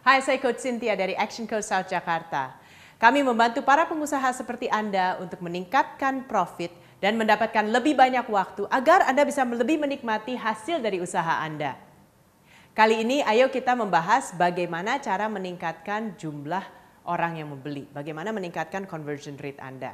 Hai, saya Coach Cynthia dari Action Coach South Jakarta. Kami membantu para pengusaha seperti Anda untuk meningkatkan profit dan mendapatkan lebih banyak waktu agar Anda bisa lebih menikmati hasil dari usaha Anda. Kali ini ayo kita membahas bagaimana cara meningkatkan jumlah orang yang membeli, bagaimana meningkatkan conversion rate Anda.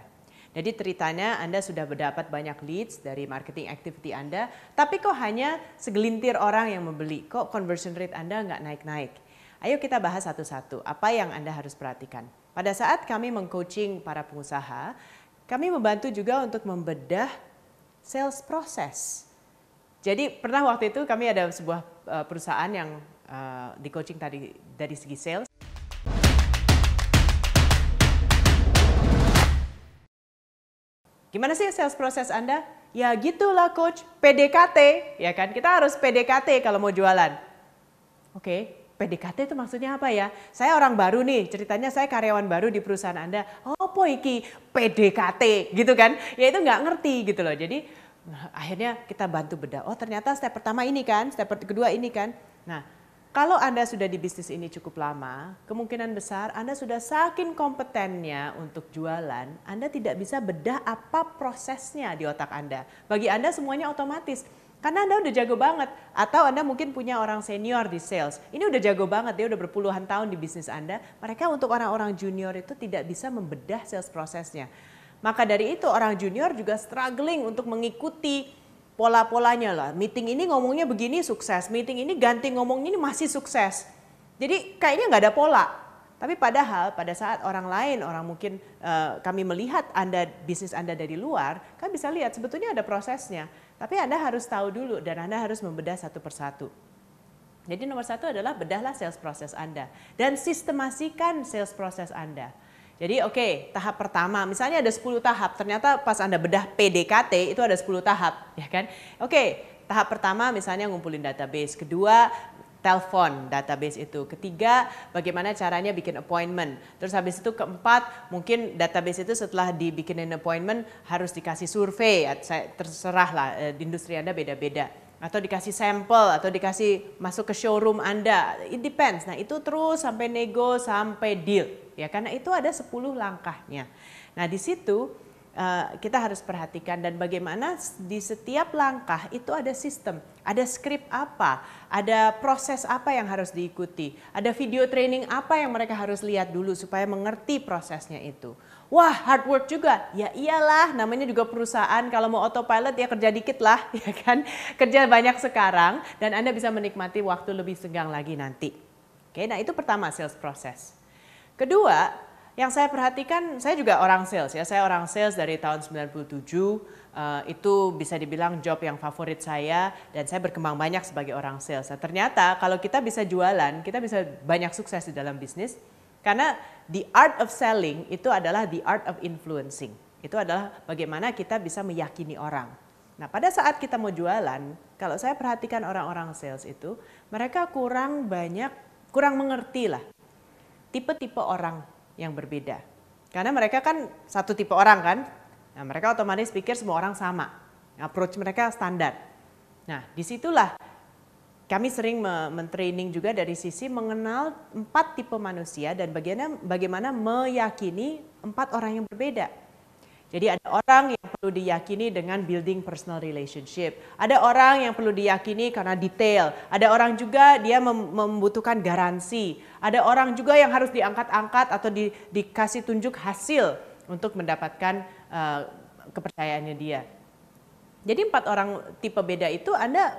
Jadi ceritanya Anda sudah mendapat banyak leads dari marketing activity Anda, tapi kok hanya segelintir orang yang membeli, kok conversion rate Anda nggak naik-naik. Ayo kita bahas satu-satu, apa yang Anda harus perhatikan. Pada saat kami mengcoaching para pengusaha, kami membantu juga untuk membedah sales proses. Jadi pernah waktu itu kami ada sebuah eh, perusahaan yang uh, di coaching tadi dari segi sales. Gimana sih sales proses Anda? Ya gitulah coach, PDKT, ya kan? Kita harus PDKT kalau mau jualan. Oke, okay. PDKT itu maksudnya apa ya? Saya orang baru nih, ceritanya saya karyawan baru di perusahaan Anda. Oh, apa iki PDKT gitu kan? Ya itu nggak ngerti gitu loh. Jadi nah, akhirnya kita bantu beda. Oh, ternyata step pertama ini kan, step kedua ini kan. Nah, kalau Anda sudah di bisnis ini cukup lama, kemungkinan besar Anda sudah saking kompetennya untuk jualan, Anda tidak bisa bedah apa prosesnya di otak Anda. Bagi Anda semuanya otomatis karena Anda udah jago banget. Atau Anda mungkin punya orang senior di sales. Ini udah jago banget, dia udah berpuluhan tahun di bisnis Anda. Mereka untuk orang-orang junior itu tidak bisa membedah sales prosesnya. Maka dari itu orang junior juga struggling untuk mengikuti pola-polanya lah. Meeting ini ngomongnya begini sukses, meeting ini ganti ngomongnya ini masih sukses. Jadi kayaknya nggak ada pola. Tapi padahal pada saat orang lain, orang mungkin uh, kami melihat Anda bisnis Anda dari luar, kan bisa lihat sebetulnya ada prosesnya. Tapi Anda harus tahu dulu dan Anda harus membedah satu persatu. Jadi nomor satu adalah bedahlah sales proses Anda dan sistemasikan sales proses Anda. Jadi oke, okay, tahap pertama misalnya ada 10 tahap, ternyata pas Anda bedah PDKT itu ada 10 tahap, ya kan? Oke, okay, tahap pertama misalnya ngumpulin database, kedua telepon database itu. Ketiga, bagaimana caranya bikin appointment. Terus habis itu keempat, mungkin database itu setelah dibikinin appointment harus dikasih survei, terserah lah eh, di industri Anda beda-beda. Atau dikasih sampel, atau dikasih masuk ke showroom Anda, it depends. Nah itu terus sampai nego, sampai deal. Ya karena itu ada 10 langkahnya. Nah di situ Eh, kita harus perhatikan dan bagaimana di setiap langkah itu ada sistem, ada skrip apa, ada proses apa yang harus diikuti, ada video training apa yang mereka harus lihat dulu supaya mengerti prosesnya itu. Wah, hard work juga. Ya iyalah, namanya juga perusahaan kalau mau autopilot ya kerja dikit lah, ya kan? Kerja banyak sekarang dan Anda bisa menikmati waktu lebih senggang lagi nanti. Oke, nah itu pertama sales process. Kedua, yang saya perhatikan, saya juga orang sales ya. Saya orang sales dari tahun 97, uh, eh, itu bisa dibilang job yang favorit saya dan saya berkembang banyak sebagai orang sales. Nah, ternyata kalau kita bisa jualan, kita bisa banyak sukses di dalam bisnis karena the art of selling itu adalah the art of influencing. Itu adalah bagaimana kita bisa meyakini orang. Nah, pada saat kita mau jualan, kalau saya perhatikan orang-orang sales itu, mereka kurang banyak kurang mengerti lah tipe-tipe orang yang berbeda. Karena mereka kan satu tipe orang kan, nah, mereka otomatis pikir semua orang sama, approach mereka standar. Nah disitulah kami sering mentraining juga dari sisi mengenal empat tipe manusia dan bagaimana, bagaimana meyakini empat orang yang berbeda. Jadi ada orang yang perlu diyakini dengan building personal relationship. Ada orang yang perlu diyakini karena detail. Ada orang juga dia membutuhkan garansi. Ada orang juga yang harus diangkat-angkat atau di, dikasih tunjuk hasil untuk mendapatkan uh, kepercayaannya dia. Jadi empat orang tipe beda itu Anda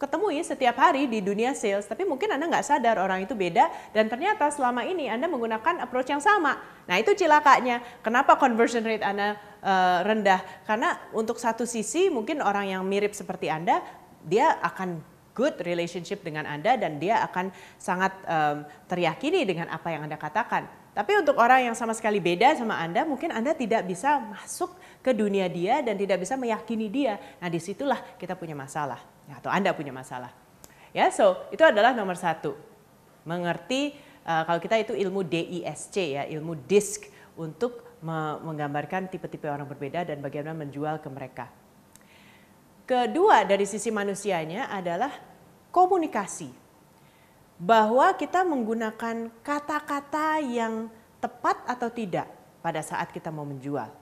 ketemui setiap hari di dunia sales, tapi mungkin Anda nggak sadar orang itu beda dan ternyata selama ini Anda menggunakan approach yang sama. Nah itu cilakanya, kenapa conversion rate Anda uh, rendah? Karena untuk satu sisi mungkin orang yang mirip seperti Anda, dia akan good relationship dengan Anda dan dia akan sangat um, eh, teryakini dengan apa yang Anda katakan. Tapi untuk orang yang sama sekali beda sama Anda, mungkin Anda tidak bisa masuk ke dunia dia dan tidak bisa meyakini dia. Nah, disitulah kita punya masalah, ya, atau Anda punya masalah. Ya, so itu adalah nomor satu. Mengerti uh, kalau kita itu ilmu DISC ya, ilmu DISC untuk menggambarkan tipe-tipe orang berbeda dan bagaimana menjual ke mereka. Kedua dari sisi manusianya adalah komunikasi bahwa kita menggunakan kata-kata yang tepat atau tidak pada saat kita mau menjual.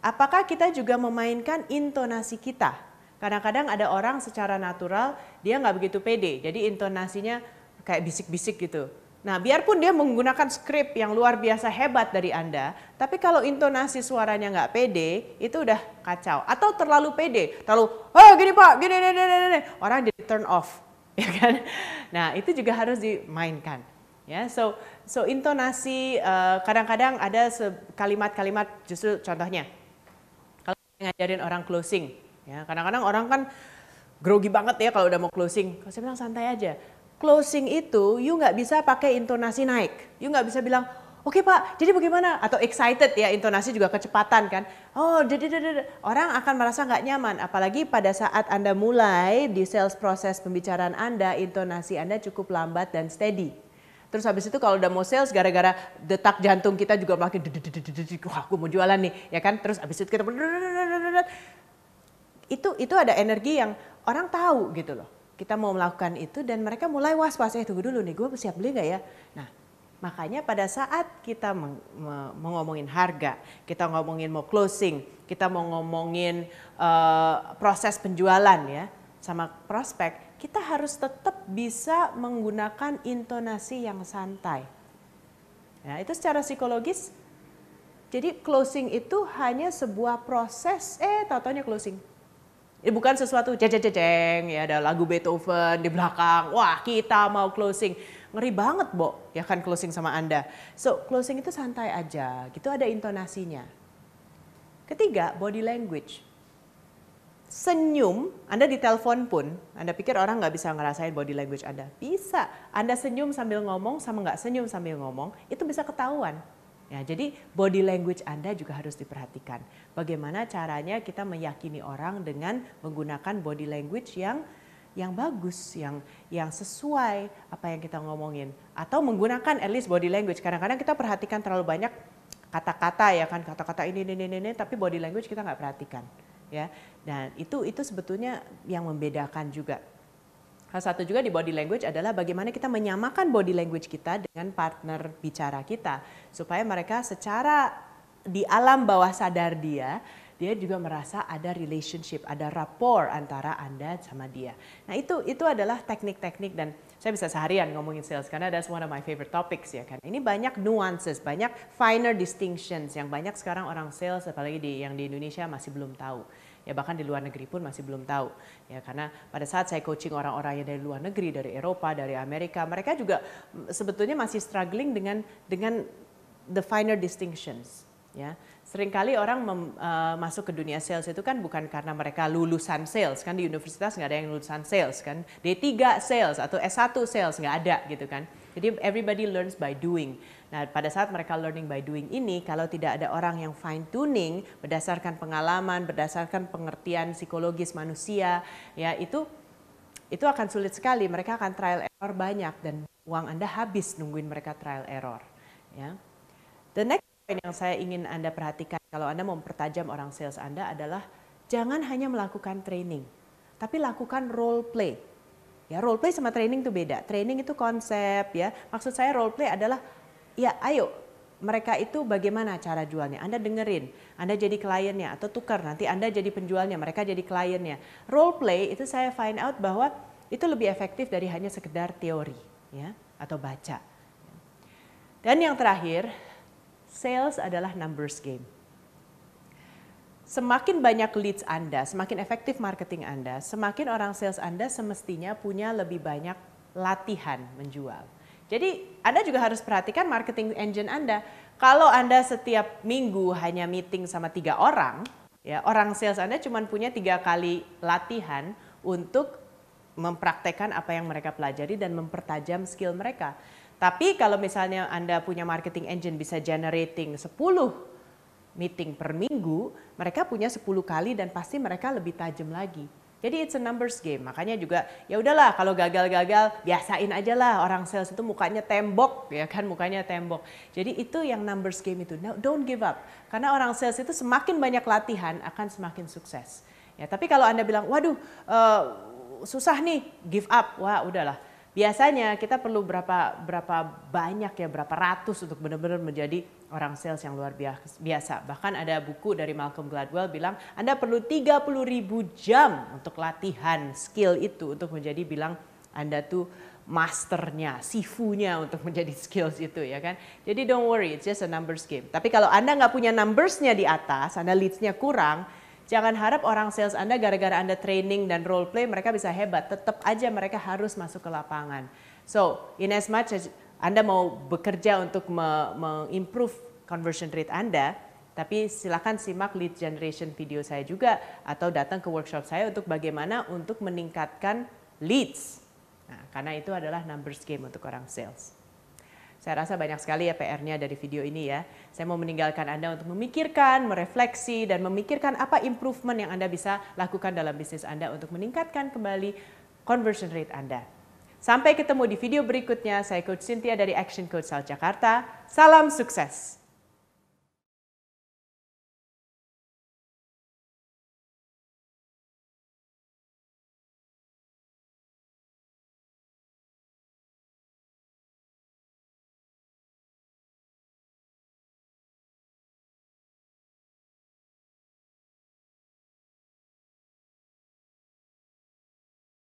Apakah kita juga memainkan intonasi kita? Kadang-kadang ada orang secara natural dia nggak begitu pede, jadi intonasinya kayak bisik-bisik gitu. Nah, biarpun dia menggunakan skrip yang luar biasa hebat dari Anda, tapi kalau intonasi suaranya nggak pede, itu udah kacau. Atau terlalu pede, terlalu, oh gini pak, gini, gini, gini, gini. Orang jadi turn off. ya kan? Nah itu juga harus dimainkan. Ya, so so intonasi eh, kadang-kadang uh, ada kalimat-kalimat justru contohnya kalau ngajarin orang closing, ya kadang-kadang orang kan grogi banget ya kalau udah mau closing. Kalau saya bilang santai aja, closing itu you nggak bisa pakai intonasi naik, you nggak bisa bilang Oke Pak, jadi bagaimana? Atau excited ya, intonasi juga kecepatan kan. Oh, jadi orang akan merasa nggak nyaman. Apalagi pada saat Anda mulai di sales proses pembicaraan Anda, intonasi Anda cukup lambat dan steady. Terus habis itu kalau udah mau sales gara-gara detak jantung kita juga makin wah aku mau jualan nih ya kan terus habis itu kita itu itu ada energi yang orang tahu gitu loh kita mau melakukan itu dan mereka mulai was-was eh tunggu dulu nih gue siap beli nggak ya nah Makanya pada saat kita meng, harga, kita ngomongin mau closing, kita mau ngomongin uh, proses penjualan ya sama prospek, kita harus tetap bisa menggunakan intonasi yang santai. Ya, itu secara psikologis. Jadi closing itu hanya sebuah proses, eh tontonnya closing. Ini bukan sesuatu jeng ya ada lagu Beethoven di belakang, wah kita mau closing ngeri banget, Bo. Ya kan closing sama Anda. So, closing itu santai aja. Gitu ada intonasinya. Ketiga, body language. Senyum, Anda di telepon pun, Anda pikir orang nggak bisa ngerasain body language Anda. Bisa. Anda senyum sambil ngomong sama nggak senyum sambil ngomong, itu bisa ketahuan. Ya, jadi body language Anda juga harus diperhatikan. Bagaimana caranya kita meyakini orang dengan menggunakan body language yang yang bagus, yang yang sesuai apa yang kita ngomongin atau menggunakan at least body language. Kadang-kadang kita perhatikan terlalu banyak kata-kata ya kan kata-kata ini, ini ini ini tapi body language kita nggak perhatikan ya. Dan itu itu sebetulnya yang membedakan juga. Hal satu juga di body language adalah bagaimana kita menyamakan body language kita dengan partner bicara kita supaya mereka secara di alam bawah sadar dia dia juga merasa ada relationship, ada rapport antara Anda sama dia. Nah, itu itu adalah teknik-teknik dan saya bisa seharian ngomongin sales karena that's one of my favorite topics ya kan. Ini banyak nuances, banyak finer distinctions yang banyak sekarang orang sales apalagi di yang di Indonesia masih belum tahu ya bahkan di luar negeri pun masih belum tahu ya karena pada saat saya coaching orang-orang yang dari luar negeri dari Eropa dari Amerika mereka juga sebetulnya masih struggling dengan dengan the finer distinctions ya seringkali orang mem, uh, masuk ke dunia sales itu kan bukan karena mereka lulusan sales kan di universitas nggak ada yang lulusan sales kan D3 sales atau S1 sales nggak ada gitu kan jadi everybody learns by doing nah pada saat mereka learning by doing ini kalau tidak ada orang yang fine tuning berdasarkan pengalaman berdasarkan pengertian psikologis manusia ya itu itu akan sulit sekali mereka akan trial error banyak dan uang Anda habis nungguin mereka trial error ya the next poin yang saya ingin Anda perhatikan kalau Anda mau mempertajam orang sales Anda adalah jangan hanya melakukan training, tapi lakukan role play. Ya, role play sama training itu beda. Training itu konsep ya. Maksud saya role play adalah ya ayo mereka itu bagaimana cara jualnya. Anda dengerin, Anda jadi kliennya atau tukar nanti Anda jadi penjualnya, mereka jadi kliennya. Role play itu saya find out bahwa itu lebih efektif dari hanya sekedar teori ya atau baca. Dan yang terakhir, Sales adalah numbers game. Semakin banyak leads Anda, semakin efektif marketing Anda, semakin orang sales Anda semestinya punya lebih banyak latihan menjual. Jadi Anda juga harus perhatikan marketing engine Anda. Kalau Anda setiap minggu hanya meeting sama tiga orang, ya orang sales Anda cuma punya tiga kali latihan untuk mempraktekkan apa yang mereka pelajari dan mempertajam skill mereka. Tapi kalau misalnya Anda punya marketing engine bisa generating 10 meeting per minggu, mereka punya 10 kali dan pasti mereka lebih tajam lagi. Jadi it's a numbers game. Makanya juga ya udahlah kalau gagal-gagal biasain aja lah orang sales itu mukanya tembok ya kan mukanya tembok. Jadi itu yang numbers game itu. Now don't give up. Karena orang sales itu semakin banyak latihan akan semakin sukses. Ya, tapi kalau Anda bilang, "Waduh, uh, susah nih, give up." Wah, udahlah Biasanya kita perlu berapa berapa banyak ya berapa ratus untuk benar-benar menjadi orang sales yang luar biasa. Bahkan ada buku dari Malcolm Gladwell bilang Anda perlu 30 ribu jam untuk latihan skill itu untuk menjadi bilang Anda tuh masternya, sifunya untuk menjadi skills itu ya kan. Jadi don't worry, it's just a numbers game. Tapi kalau Anda nggak punya numbersnya di atas, Anda leadsnya kurang, Jangan harap orang sales Anda gara-gara Anda training dan role play mereka bisa hebat. Tetap aja mereka harus masuk ke lapangan. So, in as much as Anda mau bekerja untuk mengimprove me conversion rate Anda, tapi silakan simak lead generation video saya juga atau datang ke workshop saya untuk bagaimana untuk meningkatkan leads. Nah, karena itu adalah numbers game untuk orang sales. Saya rasa banyak sekali ya PR-nya dari video ini ya. Saya mau meninggalkan Anda untuk memikirkan, merefleksi, dan memikirkan apa improvement yang Anda bisa lakukan dalam bisnis Anda untuk meningkatkan kembali conversion rate Anda. Sampai ketemu di video berikutnya. Saya Coach Cynthia dari Action Coach South Jakarta. Salam sukses!